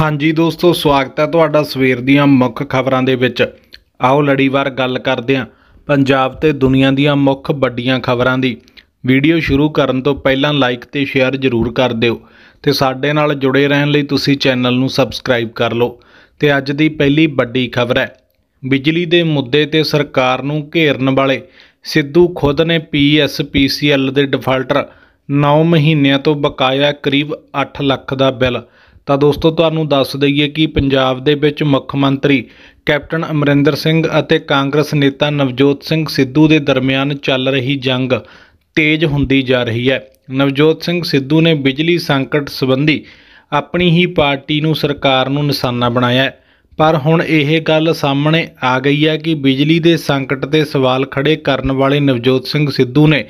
ਹਾਂਜੀ ਦੋਸਤੋ ਸਵਾਗਤ ਹੈ ਤੁਹਾਡਾ ਸਵੇਰ ਦੀਆਂ ਮੁੱਖ ਖਬਰਾਂ ਦੇ ਵਿੱਚ ਆਓ ਲੜੀਵਾਰ ਗੱਲ ਕਰਦੇ ਹਾਂ ਪੰਜਾਬ ਤੇ ਦੁਨੀਆ ਦੀਆਂ ਮੁੱਖ ਵੱਡੀਆਂ ਖਬਰਾਂ ਦੀ ਵੀਡੀਓ ਸ਼ੁਰੂ ਕਰਨ ਤੋਂ ਪਹਿਲਾਂ ਲਾਈਕ ਤੇ ਸ਼ੇਅਰ ਜ਼ਰੂਰ ਕਰ ਦਿਓ ਤੇ ਸਾਡੇ ਨਾਲ ਜੁੜੇ ਰਹਿਣ ਲਈ ਤੁਸੀਂ ਚੈਨਲ ਨੂੰ ਸਬਸਕ੍ਰਾਈਬ ਕਰ ਲਓ ਤੇ ਅੱਜ ਦੀ ਪਹਿਲੀ ਵੱਡੀ ਖਬਰ ਹੈ ਬਿਜਲੀ ਦੇ ਮੁੱਦੇ ਤੇ ਸਰਕਾਰ ਨੂੰ ਘੇਰਨ ਵਾਲੇ ਸਿੱਧੂ ਖੁਦ ਨੇ ਪੀਐਸਪੀਸੀਐਲ ਦੇ ਡਿਫਾਲਟਰ 9 ਮਹੀਨਿਆਂ ਤੋਂ ਬਕਾਇਆ ਕਰੀਬ 8 ਲੱਖ ਦਾ ਬਿੱਲ ਤਾਂ ਦੋਸਤੋ ਤੁਹਾਨੂੰ ਦੱਸ ਦਈਏ ਕਿ ਪੰਜਾਬ ਦੇ ਵਿੱਚ ਮੁੱਖ ਮੰਤਰੀ ਕੈਪਟਨ ਅਮਰਿੰਦਰ ਸਿੰਘ ਅਤੇ ਕਾਂਗਰਸ ਨੇਤਾ ਨਵਜੋਤ ਸਿੰਘ ਸਿੱਧੂ ਦੇ ਦਰਮਿਆਨ ਚੱਲ ਰਹੀ ਜੰਗ ਤੇਜ਼ ਹੁੰਦੀ ਜਾ ਰਹੀ ਹੈ ਨਵਜੋਤ ਸਿੰਘ ਸਿੱਧੂ ਨੇ ਬਿਜਲੀ ਸੰਕਟ ਸੰਬੰਧੀ ਆਪਣੀ ਹੀ ਪਾਰਟੀ ਨੂੰ ਸਰਕਾਰ ਨੂੰ ਨਿਸ਼ਾਨਾ ਬਣਾਇਆ ਪਰ ਹੁਣ ਇਹ ਗੱਲ ਸਾਹਮਣੇ ਆ ਗਈ ਹੈ ਕਿ ਬਿਜਲੀ ਦੇ ਸੰਕਟ ਤੇ ਸਵਾਲ ਖੜੇ ਕਰਨ ਵਾਲੇ ਨਵਜੋਤ ਸਿੰਘ ਸਿੱਧੂ ਨੇ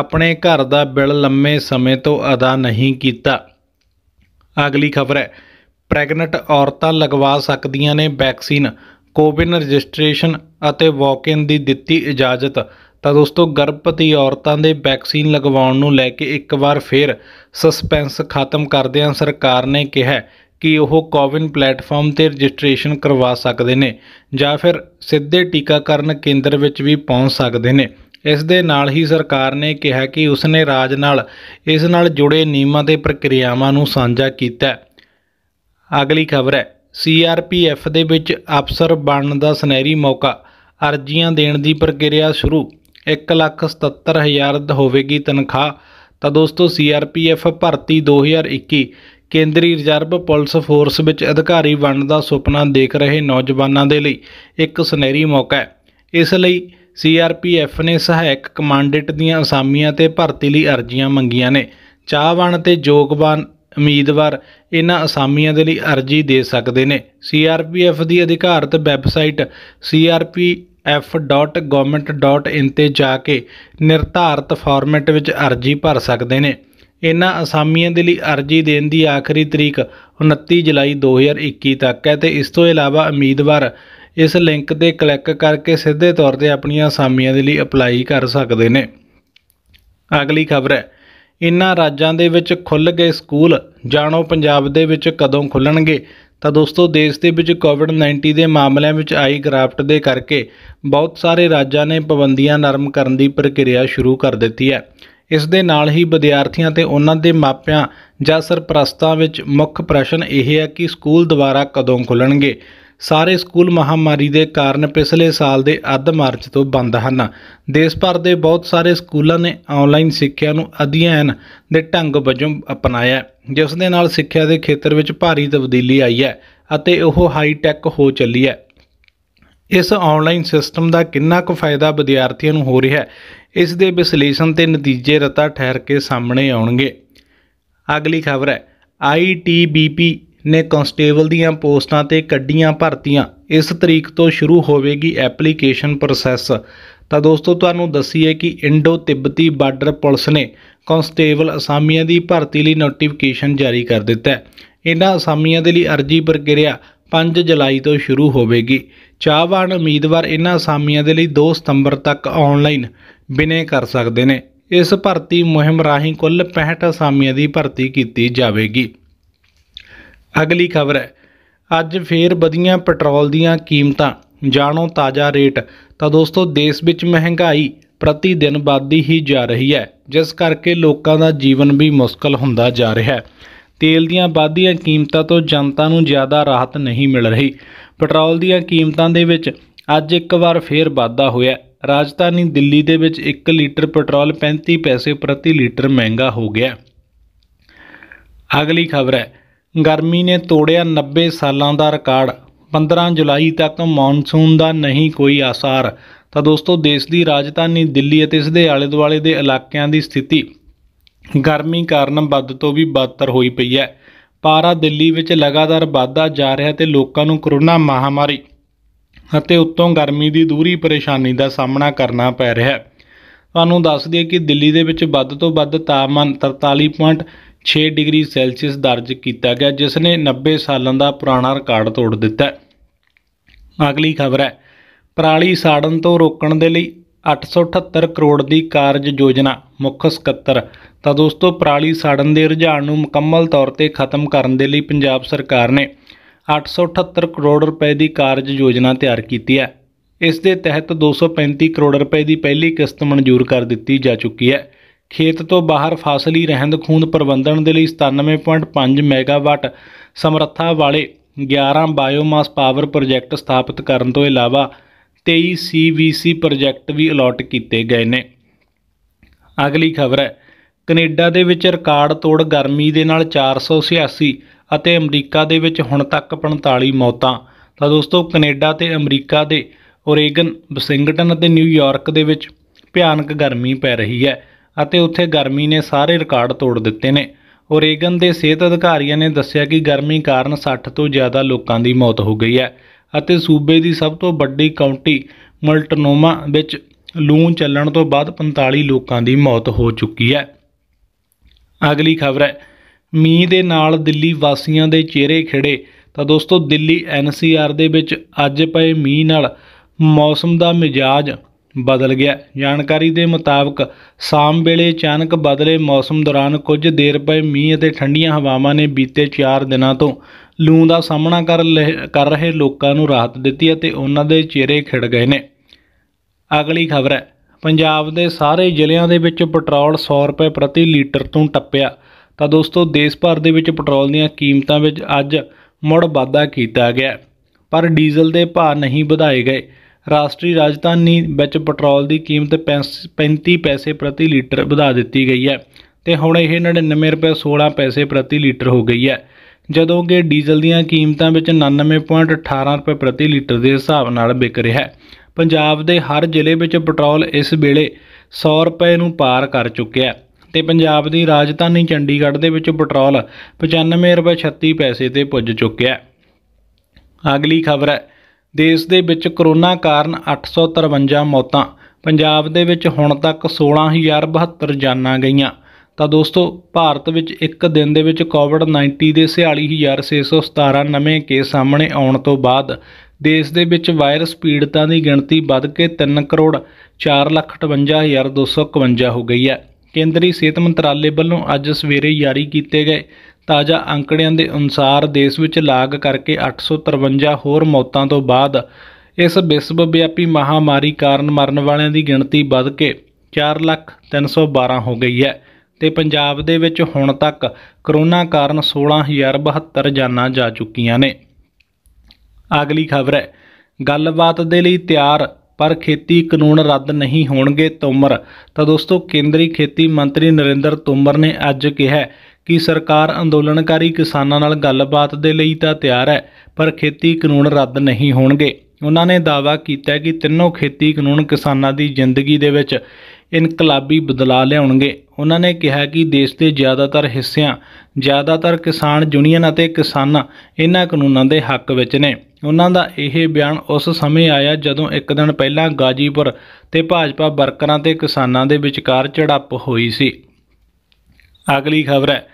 ਆਪਣੇ ਘਰ ਦਾ ਬਿੱਲ ਲੰਮੇ ਸਮੇਂ ਤੋਂ ਅਦਾ ਨਹੀਂ ਕੀਤਾ ਅਗਲੀ ਖਬਰ ਹੈ ਪ੍ਰੈਗਨੈਂਟ ਔਰਤਾਂ ਲਗਵਾ ਸਕਦੀਆਂ ਨੇ ਵੈਕਸੀਨ ਕੋਵਿਨ ਰਜਿਸਟ੍ਰੇਸ਼ਨ ਅਤੇ ਵਾਕ-ਇਨ ਦੀ ਦਿੱਤੀ ਇਜਾਜ਼ਤ ਤਾਂ ਦੋਸਤੋ ਗਰਭਵਤੀ ਔਰਤਾਂ ਦੇ ਵੈਕਸੀਨ ਲਗਵਾਉਣ ਨੂੰ ਲੈ ਕੇ ਇੱਕ ਵਾਰ ਫੇਰ ਸਸਪੈਂਸ ਖਤਮ ਕਰਦਿਆਂ ਸਰਕਾਰ ਨੇ ਕਿਹਾ ਕਿ ਉਹ ਕੋਵਿਨ ਪਲੇਟਫਾਰਮ ਤੇ ਰਜਿਸਟ੍ਰੇਸ਼ਨ ਕਰਵਾ ਸਕਦੇ ਨੇ ਜਾਂ ਫਿਰ ਸਿੱਧੇ ਟੀਕਾਕਰਨ ਕੇਂਦਰ ਵਿੱਚ ਵੀ ਪਹੁੰਚ ਸਕਦੇ ਨੇ ਇਸ ਦੇ ਨਾਲ ਹੀ ਸਰਕਾਰ ਨੇ ਕਿਹਾ ਕਿ ਉਸ ਨੇ ਰਾਜ ਨਾਲ ਇਸ ਨਾਲ ਜੁੜੇ ਨਿਯਮਾਂ ਤੇ ਪ੍ਰਕਿਰਿਆਵਾਂ ਨੂੰ ਸਾਂਝਾ ਕੀਤਾ ਅਗਲੀ ਖਬਰ ਹੈ ਸੀਆਰਪੀਐਫ ਦੇ ਵਿੱਚ ਅਫਸਰ ਬਣਨ ਦਾ ਸੁਨਹਿਰੀ ਮੌਕਾ ਅਰਜ਼ੀਆਂ ਦੇਣ ਦੀ ਪ੍ਰਕਿਰਿਆ ਸ਼ੁਰੂ 177000 ਹੋਵੇਗੀ ਤਨਖਾਹ ਤਾਂ ਦੋਸਤੋ ਸੀਆਰਪੀਐਫ ਭਰਤੀ 2021 ਕੇਂਦਰੀ ਰਿਜ਼ਰਵ ਪੁਲਿਸ ਫੋਰਸ ਵਿੱਚ ਅਧਿਕਾਰੀ ਬਣਨ ਦਾ ਸੁਪਨਾ ਦੇਖ ਰਹੇ ਨੌਜਵਾਨਾਂ ਦੇ ਲਈ ਇੱਕ ਸੁਨਹਿਰੀ ਮੌਕਾ ਹੈ ਇਸ ਲਈ ਸੀਆਰਪੀਐਫ ਨੇ ਸਹਾਇਕ ਕਮਾਂਡੈਂਟ ਦੀਆਂ ਅਸਾਮੀਆਂ ਤੇ ਭਰਤੀ ਲਈ ਅਰਜ਼ੀਆਂ ਮੰਗੀਆਂ ਨੇ ਚਾਹਵਾਨ ਤੇ ਯੋਗਵਾਨ ਉਮੀਦਵਾਰ ਇਹਨਾਂ ਅਸਾਮੀਆਂ ਦੇ ਲਈ ਅਰਜ਼ੀ ਦੇ ਸਕਦੇ ਨੇ ਸੀਆਰਪੀਐਫ ਦੀ ਅਧਿਕਾਰਤ ਵੈਬਸਾਈਟ crpf.government.in ਤੇ ਜਾ ਕੇ ਨਿਰਧਾਰਤ ਫਾਰਮੈਟ ਵਿੱਚ ਅਰਜ਼ੀ ਭਰ ਸਕਦੇ ਨੇ ਇਹਨਾਂ ਅਸਾਮੀਆਂ ਦੇ ਲਈ ਅਰਜ਼ੀ ਦੇਣ ਦੀ ਆਖਰੀ ਤਰੀਕ 29 ਜੁਲਾਈ 2021 ਤੱਕ ਹੈ ਤੇ ਇਸ ਤੋਂ ਇਲਾਵਾ ਉਮੀਦਵਾਰ ਇਸ ਲਿੰਕ ਤੇ ਕਲਿੱਕ ਕਰਕੇ ਸਿੱਧੇ ਤੌਰ ਤੇ ਆਪਣੀਆਂ ਅਸਾਮੀਆਂ ਦੇ ਲਈ ਅਪਲਾਈ ਕਰ ਸਕਦੇ ਨੇ ਅਗਲੀ ਖਬਰ ਹੈ ਇਨ੍ਹਾਂ ਰਾਜਾਂ ਦੇ ਵਿੱਚ ਖੁੱਲ ਗਏ ਸਕੂਲ ਜਾਣੋ ਪੰਜਾਬ ਦੇ ਵਿੱਚ ਕਦੋਂ ਖੁੱਲਣਗੇ ਤਾਂ ਦੋਸਤੋ ਦੇਸ਼ ਦੇ ਵਿੱਚ ਕੋਵਿਡ-19 ਦੇ ਮਾਮਲਿਆਂ ਵਿੱਚ ਆਈ ਗ੍ਰਾਫਟ ਦੇ ਕਰਕੇ ਬਹੁਤ ਸਾਰੇ ਰਾਜਾਂ ਨੇ ਪਾਬੰਦੀਆਂ ਨਰਮ ਕਰਨ ਦੀ ਪ੍ਰਕਿਰਿਆ ਸ਼ੁਰੂ ਕਰ ਦਿੱਤੀ ਹੈ ਇਸ ਦੇ ਨਾਲ ਹੀ ਵਿਦਿਆਰਥੀਆਂ ਤੇ ਉਹਨਾਂ ਦੇ ਮਾਪਿਆਂ ਜਾਂ ਸਰਪ੍ਰਸਤਾਂ ਵਿੱਚ ਮੁੱਖ ਪ੍ਰਸ਼ਨ ਇਹ ਹੈ ਕਿ ਸਕੂਲ ਦੁਬਾਰਾ ਕਦੋਂ ਖੁੱਲਣਗੇ ਸਾਰੇ ਸਕੂਲ ਮਹਾਮਾਰੀ ਦੇ ਕਾਰਨ ਪਿਛਲੇ ਸਾਲ ਦੇ ਅੱਧ ਮਾਰਚ ਤੋਂ ਬੰਦ ਹਨ ਦੇਸ਼ ਭਰ ਦੇ ਬਹੁਤ ਸਾਰੇ ਸਕੂਲਾਂ ਨੇ ਆਨਲਾਈਨ ਸਿੱਖਿਆ ਨੂੰ ਅਧਿਐਨ ਦੇ ਢੰਗ ਵਜੋਂ ਅਪਣਾਇਆ ਜਿਸ ਦੇ ਨਾਲ ਸਿੱਖਿਆ ਦੇ ਖੇਤਰ ਵਿੱਚ ਭਾਰੀ ਤਬਦੀਲੀ ਆਈ ਹੈ ਅਤੇ ਉਹ ਹਾਈ ਟੈਕ ਹੋ ਚੱਲੀ ਹੈ ਇਸ ਆਨਲਾਈਨ ਸਿਸਟਮ ਦਾ ਕਿੰਨਾ ਕੁ ਫਾਇਦਾ ਵਿਦਿਆਰਥੀਆਂ ਨੂੰ ਹੋ ਰਿਹਾ ਹੈ ਇਸ ਦੇ ਵਿਸ਼ਲੇਸ਼ਣ ਤੇ ਨਤੀਜੇ ਰਤਾ ਠਹਿਰ ਕੇ ਸਾਹਮਣੇ ਆਉਣਗੇ ਅਗਲੀ ਖਬਰ ਹੈ ITBP ਨੇ ਕਨਸਟੇਬਲ ਦੀਆਂ ਪੋਸਟਾਂ ਤੇ ਕੱਢੀਆਂ ਭਰਤੀਆਂ ਇਸ ਤਰੀਕ ਤੋਂ ਸ਼ੁਰੂ ਹੋਵੇਗੀ ਐਪਲੀਕੇਸ਼ਨ ਪ੍ਰੋਸੈਸ ਤਾਂ ਦੋਸਤੋ ਤੁਹਾਨੂੰ ਦੱਸੀਏ ਕਿ ਇੰਡੋ ਤਿੱਬਤੀ ਬਾਰਡਰ ਪੁਲਿਸ ਨੇ ਕਨਸਟੇਬਲ ਅਸਾਮੀਆਂ ਦੀ ਭਰਤੀ ਲਈ ਨੋਟੀਫਿਕੇਸ਼ਨ ਜਾਰੀ ਕਰ ਦਿੱਤਾ ਹੈ ਇਹਨਾਂ ਅਸਾਮੀਆਂ ਦੇ ਲਈ ਅਰਜ਼ੀ ਪ੍ਰਕਿਰਿਆ 5 ਜੁਲਾਈ ਤੋਂ ਸ਼ੁਰੂ ਹੋਵੇਗੀ ਚਾਹਵਾਨ ਉਮੀਦਵਾਰ ਇਹਨਾਂ ਅਸਾਮੀਆਂ ਦੇ ਲਈ 2 ਸਤੰਬਰ ਤੱਕ ਆਨਲਾਈਨ ਬਿਨੇ ਕਰ ਸਕਦੇ ਨੇ ਇਸ ਭਰਤੀ ਮੁਹਿੰਮ ਰਾਹੀਂ ਕੁੱਲ 65 ਅਸਾਮੀਆਂ ਦੀ ਭਰਤੀ ਕੀਤੀ ਜਾਵੇਗੀ ਅਗਲੀ ਖਬਰ ਹੈ ਅੱਜ ਫੇਰ ਵਧੀਆਂ ਪੈਟਰੋਲ ਦੀਆਂ ਕੀਮਤਾਂ ਜਾਣੋ ਤਾਜ਼ਾ ਰੇਟ ਤਾਂ ਦੋਸਤੋ ਦੇਸ਼ ਵਿੱਚ ਮਹਿੰਗਾਈ ਪ੍ਰਤੀ ਦਿਨ ਵੱਧਦੀ ਹੀ ਜਾ ਰਹੀ ਹੈ ਜਿਸ ਕਰਕੇ ਲੋਕਾਂ ਦਾ ਜੀਵਨ ਵੀ ਮੁਸ਼ਕਲ ਹੁੰਦਾ ਜਾ ਰਿਹਾ ਹੈ ਤੇਲ ਦੀਆਂ ਵੱਧਦੀਆਂ ਕੀਮਤਾਂ ਤੋਂ ਜਨਤਾ ਨੂੰ ਜ਼ਿਆਦਾ ਰਾਹਤ ਨਹੀਂ ਮਿਲ ਰਹੀ ਪੈਟਰੋਲ ਦੀਆਂ ਕੀਮਤਾਂ ਦੇ ਵਿੱਚ ਅੱਜ ਇੱਕ ਵਾਰ ਫੇਰ ਵਾਧਾ ਹੋਇਆ ਰਾਜਧਾਨੀ ਦਿੱਲੀ ਦੇ ਵਿੱਚ 1 ਲੀਟਰ ਪੈਟਰੋਲ 35 ਪੈਸੇ ਪ੍ਰਤੀ ਲੀਟਰ ਮਹਿੰਗਾ ਹੋ ਗਿਆ ਅਗਲੀ ਖਬਰ ਹੈ ਗਰਮੀ ਨੇ ਤੋੜਿਆ 90 ਸਾਲਾਂ ਦਾ ਰਿਕਾਰਡ 15 ਜੁਲਾਈ ਤੱਕ ਮੌਨਸੂਨ ਦਾ ਨਹੀਂ ਕੋਈ ਆਸਾਰ ਤਾਂ ਦੋਸਤੋ ਦੇਸ਼ ਦੀ ਰਾਜਧਾਨੀ ਦਿੱਲੀ ਅਤੇ ਇਸ ਦੇ ਆਲੇ-ਦੁਆਲੇ ਦੇ ਇਲਾਕਿਆਂ ਦੀ ਸਥਿਤੀ ਗਰਮੀ ਕਾਰਨ ਵੱਧ ਤੋਂ ਵੀ ਬਦਤਰ ਹੋਈ ਪਈ ਹੈ ਪਾਰਾ ਦਿੱਲੀ ਵਿੱਚ ਲਗਾਤਾਰ ਵਾਧਾ ਜਾ ਰਿਹਾ ਤੇ ਲੋਕਾਂ ਨੂੰ ਕਰੋਨਾ ਮਹਾਮਾਰੀ ਅਤੇ ਉੱਤੋਂ ਗਰਮੀ ਦੀ ਦੂਰੀ ਪਰੇਸ਼ਾਨੀ ਦਾ ਸਾਹਮਣਾ ਕਰਨਾ ਪੈ ਰਿਹਾ ਹੈ ਤੁਹਾਨੂੰ ਦੱਸ ਦਈਏ ਕਿ ਦਿੱਲੀ ਦੇ ਵਿੱਚ ਵੱਧ ਤੋਂ ਵੱਧ ਤਾਪਮਾਨ 43. 6 ਡਿਗਰੀ ਸੈਲਸੀਅਸ ਦਰਜ ਕੀਤਾ ਗਿਆ ਜਿਸ ਨੇ 90 ਸਾਲਾਂ ਦਾ ਪੁਰਾਣਾ ਰਿਕਾਰਡ ਤੋੜ ਦਿੱਤਾ ਅਗਲੀ ਖਬਰ ਹੈ ਪਰਾਲੀ ਸਾੜਨ ਤੋਂ ਰੋਕਣ ਦੇ ਲਈ 878 ਕਰੋੜ ਦੀ ਕਾਰਜ ਯੋਜਨਾ ਮੁੱਖ ਸਕੱਤਰ ਤਾਂ ਦੋਸਤੋ ਪਰਾਲੀ ਸਾੜਨ ਦੇ ਰੁਝਾਨ ਨੂੰ ਮੁਕੰਮਲ ਤੌਰ ਤੇ ਖਤਮ ਕਰਨ ਦੇ ਲਈ ਪੰਜਾਬ ਸਰਕਾਰ ਨੇ 878 ਕਰੋੜ ਰੁਪਏ ਦੀ ਕਾਰਜ ਯੋਜਨਾ ਤਿਆਰ ਕੀਤੀ ਹੈ ਇਸ ਦੇ ਤਹਿਤ 235 ਕਰੋੜ ਰੁਪਏ ਦੀ ਪਹਿਲੀ ਕਿਸ਼ਤ ਮਨਜ਼ੂਰ ਕਰ ਦਿੱਤੀ ਜਾ ਚੁੱਕੀ ਹੈ ਖੇਤ ਤੋਂ ਬਾਹਰ ਫਾਸਲੀ ਰਹਿੰਦ ਖੂੰਦ ਪ੍ਰਬੰਧਨ ਦੇ ਲਈ 97.5 ਮੈਗਾਵਾਟ ਸਮਰੱਥਾ ਵਾਲੇ 11 ਬਾਇਓਮਾਸ ਪਾਵਰ ਪ੍ਰੋਜੈਕਟ ਸਥਾਪਿਤ ਕਰਨ ਤੋਂ ਇਲਾਵਾ 23 ਸੀਵੀਸੀ ਪ੍ਰੋਜੈਕਟ ਵੀ ਅਲਾਟ ਕੀਤੇ ਗਏ ਨੇ ਅਗਲੀ ਖਬਰ ਹੈ ਕੈਨੇਡਾ ਦੇ ਵਿੱਚ ਰਿਕਾਰਡ ਤੋੜ ਗਰਮੀ ਦੇ ਨਾਲ 486 ਅਤੇ ਅਮਰੀਕਾ ਦੇ ਵਿੱਚ ਹੁਣ ਤੱਕ 45 ਮੌਤਾਂ ਤਾਂ ਦੋਸਤੋ ਕੈਨੇਡਾ ਤੇ ਅਮਰੀਕਾ ਦੇ ਓਰੇਗਨ ਵਸਿੰਗਟਨ ਅਤੇ ਨਿਊਯਾਰਕ ਦੇ ਵਿੱਚ ਭਿਆਨਕ ਗਰਮੀ ਪੈ ਰਹੀ ਹੈ ਅਤੇ ਉੱਥੇ ਗਰਮੀ ਨੇ ਸਾਰੇ ਰਿਕਾਰਡ ਤੋੜ ਦਿੱਤੇ ਨੇ ਓਰੇਗਨ ਦੇ ਸਿਹਤ ਅਧਿਕਾਰੀਆਂ ਨੇ ਦੱਸਿਆ ਕਿ ਗਰਮੀ ਕਾਰਨ 60 ਤੋਂ ਜ਼ਿਆਦਾ ਲੋਕਾਂ ਦੀ ਮੌਤ ਹੋ ਗਈ ਹੈ ਅਤੇ ਸੂਬੇ ਦੀ ਸਭ ਤੋਂ ਵੱਡੀ ਕਾਉਂਟੀ ਮਲਟਨੋਮਾ ਵਿੱਚ ਲੂ ਚੱਲਣ ਤੋਂ ਬਾਅਦ 45 ਲੋਕਾਂ ਦੀ ਮੌਤ ਹੋ ਚੁੱਕੀ ਹੈ ਅਗਲੀ ਖਬਰ ਹੈ ਮੀਂਹ ਦੇ ਨਾਲ ਦਿੱਲੀ ਵਾਸੀਆਂ ਦੇ ਚਿਹਰੇ ਖਿੜੇ ਤਾਂ ਦੋਸਤੋ ਦਿੱਲੀ ਐਨਸੀਆਰ ਦੇ ਵਿੱਚ ਅੱਜ ਪਏ ਮੀਂਹ ਨਾਲ ਮੌਸਮ ਦਾ ਮਿਜਾਜ ਬਦਲ ਗਿਆ ਜਾਣਕਾਰੀ ਦੇ ਮੁਤਾਬਕ ਸ਼ਾਮ ਵੇਲੇ ਅਚਾਨਕ ਬਦਲੇ ਮੌਸਮ ਦੌਰਾਨ ਕੁਝ ਦੇਰ ਪਏ ਮੀਂਹ ਅਤੇ ਠੰਡੀਆਂ ਹਵਾਵਾਂ ਨੇ ਬੀਤੇ 4 ਦਿਨਾਂ ਤੋਂ ਲੂ ਦਾ ਸਾਹਮਣਾ ਕਰ ਕਰ ਰਹੇ ਲੋਕਾਂ ਨੂੰ ਰਾਹਤ ਦਿੱਤੀ ਅਤੇ ਉਹਨਾਂ ਦੇ ਚਿਹਰੇ ਖਿੜ ਗਏ ਨੇ ਅਗਲੀ ਖਬਰ ਹੈ ਪੰਜਾਬ ਦੇ ਸਾਰੇ ਜ਼ਿਲ੍ਹਿਆਂ ਦੇ ਵਿੱਚ ਪੈਟਰੋਲ 100 ਰੁਪਏ ਪ੍ਰਤੀ ਲੀਟਰ ਤੋਂ ਟੱਪਿਆ ਤਾਂ ਦੋਸਤੋ ਦੇਸ਼ ਭਰ ਦੇ ਵਿੱਚ ਪੈਟਰੋਲ ਦੀਆਂ ਕੀਮਤਾਂ ਵਿੱਚ ਅੱਜ ਮੁੜ ਵਾਧਾ ਕੀਤਾ ਗਿਆ ਪਰ ਡੀਜ਼ਲ ਦੇ ਭਾਅ ਨਹੀਂ ਵਧਾਏ ਗਏ ਰਾਸ਼ਟਰੀ ਰਾਜਧਾਨੀ ਵਿੱਚ ਪੈਟਰੋਲ ਦੀ ਕੀਮਤ 35 ਪੈਸੇ ਪ੍ਰਤੀ ਲੀਟਰ ਵਧਾ ਦਿੱਤੀ ਗਈ ਹੈ ਤੇ ਹੁਣ ਇਹ 99 ਰੁਪਏ 16 ਪੈਸੇ ਪ੍ਰਤੀ ਲੀਟਰ ਹੋ ਗਈ ਹੈ ਜਦੋਂ ਕਿ ਡੀਜ਼ਲ ਦੀਆਂ ਕੀਮਤਾਂ ਵਿੱਚ 99.18 ਰੁਪਏ ਪ੍ਰਤੀ ਲੀਟਰ ਦੇ ਹਿਸਾਬ ਨਾਲ ਵਿਕ ਰਿਹਾ ਹੈ ਪੰਜਾਬ ਦੇ ਹਰ ਜ਼ਿਲ੍ਹੇ ਵਿੱਚ ਪੈਟਰੋਲ ਇਸ ਵੇਲੇ 100 ਰੁਪਏ ਨੂੰ ਪਾਰ ਕਰ ਚੁੱਕਿਆ ਹੈ ਤੇ ਪੰਜਾਬ ਦੀ ਰਾਜਧਾਨੀ ਚੰਡੀਗੜ੍ਹ ਦੇ ਵਿੱਚ ਪੈਟਰੋਲ 95 ਰੁਪਏ 36 ਪੈਸੇ ਤੇ ਪੁੱਜ ਚੁੱਕਿਆ ਹੈ ਅਗਲੀ ਖਬਰ ਹੈ ਦੇਸ਼ ਦੇ ਵਿੱਚ ਕਰੋਨਾ ਕਾਰਨ 853 ਮੌਤਾਂ ਪੰਜਾਬ ਦੇ ਵਿੱਚ ਹੁਣ ਤੱਕ 16072 ਜਾਨਾਂ ਗਈਆਂ ਤਾਂ ਦੋਸਤੋ ਭਾਰਤ ਵਿੱਚ ਇੱਕ ਦਿਨ ਦੇ ਵਿੱਚ ਕੋਵਿਡ-19 ਦੇ 46617 ਨਵੇਂ ਕੇਸ ਸਾਹਮਣੇ ਆਉਣ ਤੋਂ ਬਾਅਦ ਦੇਸ਼ ਦੇ ਵਿੱਚ ਵਾਇਰਸ ਪੀੜਤਾਂ ਦੀ ਗਿਣਤੀ ਵੱਧ ਕੇ 3 ਕਰੋੜ 458251 ਹੋ ਗਈ ਹੈ ਕੇਂਦਰੀ ਸਿਹਤ ਮੰਤਰਾਲੇ ਵੱਲੋਂ ਅੱਜ ਸਵੇਰੇ ਜਾਰੀ ਕੀਤੇ ਗਏ ਤਾਜ਼ਾ ਅੰਕੜਿਆਂ ਦੇ ਅਨੁਸਾਰ ਦੇਸ਼ ਵਿੱਚ ਲਾਗ ਕਰਕੇ 853 ਹੋਰ ਮੌਤਾਂ ਤੋਂ ਬਾਅਦ ਇਸ ਵਿਸ਼ਵ ਵਿਆਪੀ ਮਹਾਮਾਰੀ ਕਾਰਨ ਮਰਨ ਵਾਲਿਆਂ ਦੀ ਗਿਣਤੀ ਵੱਧ ਕੇ 4312 ਹੋ ਗਈ ਹੈ ਤੇ ਪੰਜਾਬ ਦੇ ਵਿੱਚ ਹੁਣ ਤੱਕ ਕਰੋਨਾ ਕਾਰਨ 16072 ਜਾਨਾਂ ਜਾ ਚੁੱਕੀਆਂ ਨੇ ਅਗਲੀ ਖਬਰ ਹੈ ਗੱਲਬਾਤ ਦੇ ਲਈ ਤਿਆਰ ਪਰ ਖੇਤੀ ਕਾਨੂੰਨ ਰੱਦ ਨਹੀਂ ਹੋਣਗੇ ਤੋਮਰ ਤਾਂ ਦੋਸਤੋ ਕੇਂਦਰੀ ਖੇਤੀ ਮੰਤਰੀ ਨਰਿੰਦਰ ਤੋਮਰ ਨੇ ਅੱਜ ਕਿਹਾ ਕਿ ਸਰਕਾਰ ਅੰਦੋਲਨਕਾਰੀ ਕਿਸਾਨਾਂ ਨਾਲ ਗੱਲਬਾਤ ਦੇ ਲਈ ਤਾਂ ਤਿਆਰ ਹੈ ਪਰ ਖੇਤੀ ਕਾਨੂੰਨ ਰੱਦ ਨਹੀਂ ਹੋਣਗੇ ਉਹਨਾਂ ਨੇ ਦਾਅਵਾ ਕੀਤਾ ਕਿ ਤਿੰਨੋਂ ਖੇਤੀ ਕਾਨੂੰਨ ਕਿਸਾਨਾਂ ਦੀ ਜ਼ਿੰਦਗੀ ਦੇ ਵਿੱਚ ਇਨਕਲਾਬੀ ਬਦਲਾਅ ਲਿਆਉਣਗੇ ਉਹਨਾਂ ਨੇ ਕਿਹਾ ਕਿ ਦੇਸ਼ ਦੇ ਜ਼ਿਆਦਾਤਰ ਹਿੱਸਿਆਂ ਜ਼ਿਆਦਾਤਰ ਕਿਸਾਨ ਯੂਨੀਅਨ ਅਤੇ ਕਿਸਾਨ ਇਹਨਾਂ ਕਾਨੂੰਨਾਂ ਦੇ ਹੱਕ ਵਿੱਚ ਨੇ ਉਹਨਾਂ ਦਾ ਇਹ ਬਿਆਨ ਉਸ ਸਮੇਂ ਆਇਆ ਜਦੋਂ ਇੱਕ ਦਿਨ ਪਹਿਲਾਂ ਗਾਜੀਪੁਰ ਤੇ ਭਾਜਪਾ ਵਰਕਰਾਂ ਤੇ ਕਿਸਾਨਾਂ ਦੇ ਵਿਚਕਾਰ ਝੜਪ ਹੋਈ ਸੀ ਅਗਲੀ ਖਬਰ ਹੈ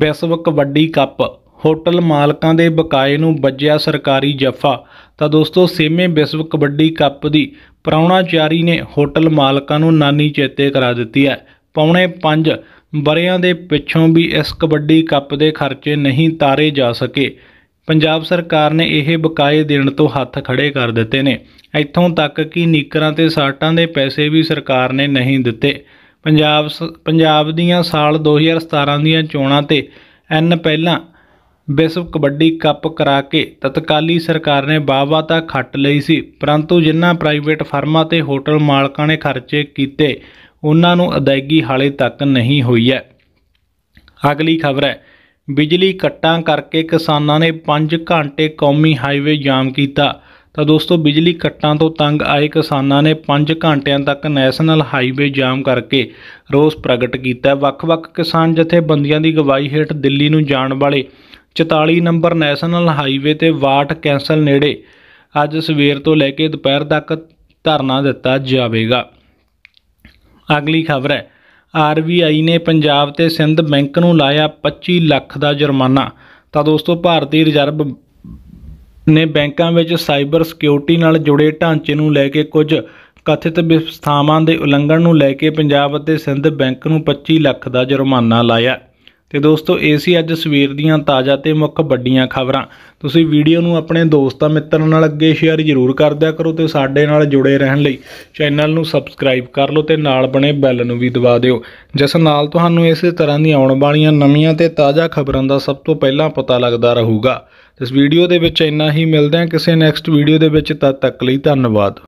ਵਿਸ਼ਵ ਕਬੱਡੀ ਕੱਪ ਹੋਟਲ ਮਾਲਕਾਂ ਦੇ ਬਕਾਏ ਨੂੰ ਵੱਜਿਆ ਸਰਕਾਰੀ ਜੱਫਾ ਤਾਂ ਦੋਸਤੋ ਸੇਮੇ ਵਿਸ਼ਵ ਕਬੱਡੀ ਕੱਪ ਦੀ ਪ੍ਰਾਉਣਾਚਾਰੀ ਨੇ ਹੋਟਲ ਮਾਲਕਾਂ ਨੂੰ ਨਾਨੀ ਚੇਤੇ ਕਰਾ ਦਿੱਤੀ ਹੈ ਪੌਣੇ 5 ਬਰਿਆਂ ਦੇ ਪਿੱਛੋਂ ਵੀ ਇਸ ਕਬੱਡੀ ਕੱਪ ਦੇ ਖਰਚੇ ਨਹੀਂ ਤਾਰੇ ਜਾ ਸਕੇ ਪੰਜਾਬ ਸਰਕਾਰ ਨੇ ਇਹ ਬਕਾਏ ਦੇਣ ਤੋਂ ਹੱਥ ਖੜੇ ਕਰ ਦਿੱਤੇ ਨੇ ਇੱਥੋਂ ਤੱਕ ਕਿ ਨੀਕਰਾਂ ਤੇ ਸਾਟਾਂ ਦੇ ਪੈਸੇ ਵੀ ਸਰਕਾਰ ਨੇ ਨਹੀਂ ਦਿੱਤੇ ਪੰਜਾਬ ਪੰਜਾਬ ਦੀਆਂ ਸਾਲ 2017 ਦੀਆਂ ਚੋਣਾਂ ਤੇ ਐਨ ਪਹਿਲਾਂ ਵਿਸ਼ਵ ਕਬੱਡੀ ਕੱਪ ਕਰਾ ਕੇ ਤਤਕਾਲੀ ਸਰਕਾਰ ਨੇ ਬਾਵਾ ਤਾਂ ਖੱਟ ਲਈ ਸੀ ਪਰੰਤੂ ਜਿਨ੍ਹਾਂ ਪ੍ਰਾਈਵੇਟ ਫਰਮਾਂ ਤੇ ਹੋਟਲ ਮਾਲਕਾਂ ਨੇ ਖਰਚੇ ਕੀਤੇ ਉਹਨਾਂ ਨੂੰ ਅਦਾਇਗੀ ਹਾਲੇ ਤੱਕ ਨਹੀਂ ਹੋਈ ਹੈ ਅਗਲੀ ਖਬਰ ਹੈ ਬਿਜਲੀ ਕੱਟਾਂ ਕਰਕੇ ਕਿਸਾਨਾਂ ਨੇ 5 ਘੰਟੇ ਕੌਮੀ ਹਾਈਵੇ ਜਾਮ ਕੀਤਾ ਤਾਂ ਦੋਸਤੋ ਬਿਜਲੀ ਕੱਟਾਂ ਤੋਂ ਤੰਗ ਆਏ ਕਿਸਾਨਾਂ ਨੇ 5 ਘੰਟਿਆਂ ਤੱਕ ਨੈਸ਼ਨਲ ਹਾਈਵੇ ਜਾਮ ਕਰਕੇ ਰੋਸ ਪ੍ਰਗਟ ਕੀਤਾ ਵੱਖ-ਵੱਖ ਕਿਸਾਨ ਜਥੇਬੰਦੀਆਂ ਦੀ ਗਵਾਹੀ ਹੇਠ ਦਿੱਲੀ ਨੂੰ ਜਾਣ ਵਾਲੇ 44 ਨੰਬਰ ਨੈਸ਼ਨਲ ਹਾਈਵੇ ਤੇ ਵਾਟ ਕੈਂਸਲ ਨੇੜੇ ਅੱਜ ਸਵੇਰ ਤੋਂ ਲੈ ਕੇ ਦੁਪਹਿਰ ਤੱਕ ਧਰਨਾ ਦਿੱਤਾ ਜਾਵੇਗਾ ਅਗਲੀ ਖਬਰ ਹੈ ਆਰਬੀਆਈ ਨੇ ਪੰਜਾਬ ਤੇ ਸਿੰਧ ਬੈਂਕ ਨੂੰ ਲਾਇਆ 25 ਲੱਖ ਦਾ ਜੁਰਮਾਨਾ ਤਾਂ ਦੋਸਤੋ ਭਾਰਤੀ ਰਿਜ਼ਰਵ ਨੇ ਬੈਂਕਾਂ ਵਿੱਚ ਸਾਈਬਰ ਸਿਕਿਉਰਿਟੀ ਨਾਲ ਜੁੜੇ ਢਾਂਚੇ ਨੂੰ ਲੈ ਕੇ ਕੁਝ ਕਥਿਤ ਵਿਵਸਥਾਵਾਂ ਦੇ ਉਲੰਘਣ ਨੂੰ ਲੈ ਕੇ ਪੰਜਾਬ ਅਤੇ ਸਿੰਧ ਬੈਂਕ ਨੂੰ 25 ਲੱਖ ਦਾ ਜੁਰਮਾਨਾ ਲਾਇਆ ਤੇ ਦੋਸਤੋ ਇਹ ਸੀ ਅੱਜ ਸਵੇਰ ਦੀਆਂ ਤਾਜ਼ਾ ਤੇ ਮੁੱਖ ਵੱਡੀਆਂ ਖਬਰਾਂ ਤੁਸੀਂ ਵੀਡੀਓ ਨੂੰ ਆਪਣੇ ਦੋਸਤਾਂ ਮਿੱਤਰਾਂ ਨਾਲ ਅੱਗੇ ਸ਼ੇਅਰ ਜ਼ਰੂਰ ਕਰ ਦਿਆ ਕਰੋ ਤੇ ਸਾਡੇ ਨਾਲ ਜੁੜੇ ਰਹਿਣ ਲਈ ਚੈਨਲ ਨੂੰ ਸਬਸਕ੍ਰਾਈਬ ਕਰ ਲਓ ਤੇ ਨਾਲ ਬਣੇ ਬੈਲ ਨੂੰ ਵੀ ਦਬਾ ਦਿਓ ਜਿਸ ਨਾਲ ਤੁਹਾਨੂੰ ਇਸੇ ਤਰ੍ਹਾਂ ਦੀ ਆਉਣ ਵਾਲੀਆਂ ਨਵੀਆਂ ਤੇ ਤਾਜ਼ਾ ਖਬਰਾਂ ਦਾ ਸਭ ਤੋਂ ਪਹਿਲਾਂ ਪਤਾ ਲੱਗਦਾ ਰਹੂਗਾ ਇਸ ਵੀਡੀਓ ਦੇ ਵਿੱਚ ਇੰਨਾ ਹੀ ਮਿਲਦੇ ਹਾਂ ਕਿਸੇ ਨੈਕਸਟ ਵੀਡੀਓ ਦੇ ਵਿੱਚ ਤਦ ਤੱਕ ਲਈ ਧੰਨਵਾਦ